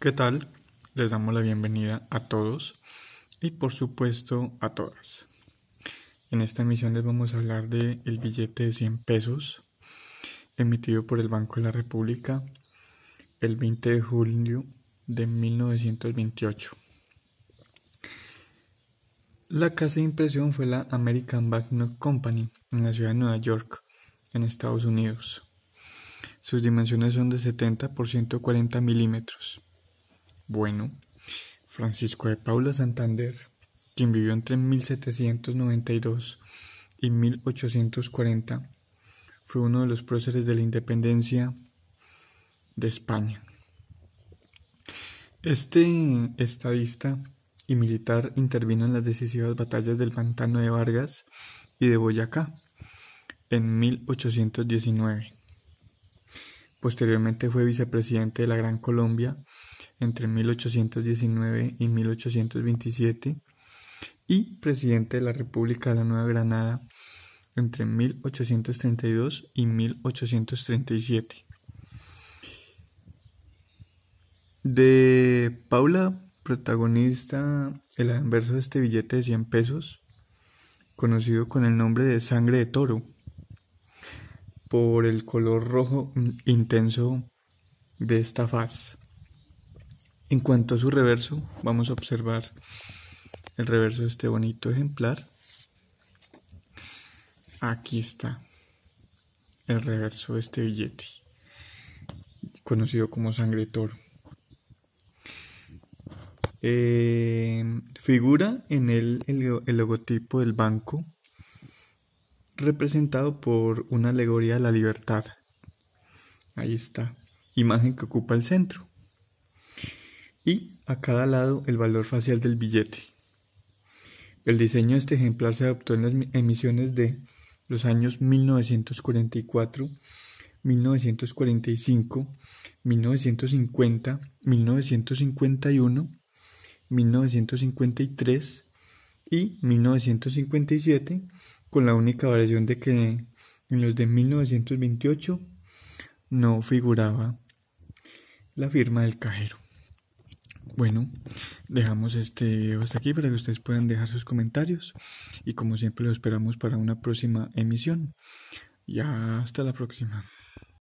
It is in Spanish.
¿Qué tal? Les damos la bienvenida a todos y por supuesto a todas. En esta emisión les vamos a hablar de el billete de 100 pesos emitido por el Banco de la República el 20 de julio de 1928. La casa de impresión fue la American Note Company en la ciudad de Nueva York, en Estados Unidos. Sus dimensiones son de 70 por 140 milímetros bueno, Francisco de Paula Santander, quien vivió entre 1792 y 1840, fue uno de los próceres de la independencia de España. Este estadista y militar intervino en las decisivas batallas del Pantano de Vargas y de Boyacá en 1819. Posteriormente fue vicepresidente de la Gran Colombia entre 1819 y 1827 y presidente de la República de la Nueva Granada entre 1832 y 1837. De Paula, protagonista el anverso de este billete de 100 pesos, conocido con el nombre de sangre de toro, por el color rojo intenso de esta faz. En cuanto a su reverso, vamos a observar el reverso de este bonito ejemplar. Aquí está el reverso de este billete, conocido como sangre toro. Eh, figura en el, el logotipo del banco representado por una alegoría de la libertad. Ahí está, imagen que ocupa el centro y a cada lado el valor facial del billete. El diseño de este ejemplar se adoptó en las emisiones de los años 1944, 1945, 1950, 1951, 1953 y 1957, con la única variación de que en los de 1928 no figuraba la firma del cajero. Bueno, dejamos este hasta aquí para que ustedes puedan dejar sus comentarios y como siempre los esperamos para una próxima emisión. Ya hasta la próxima.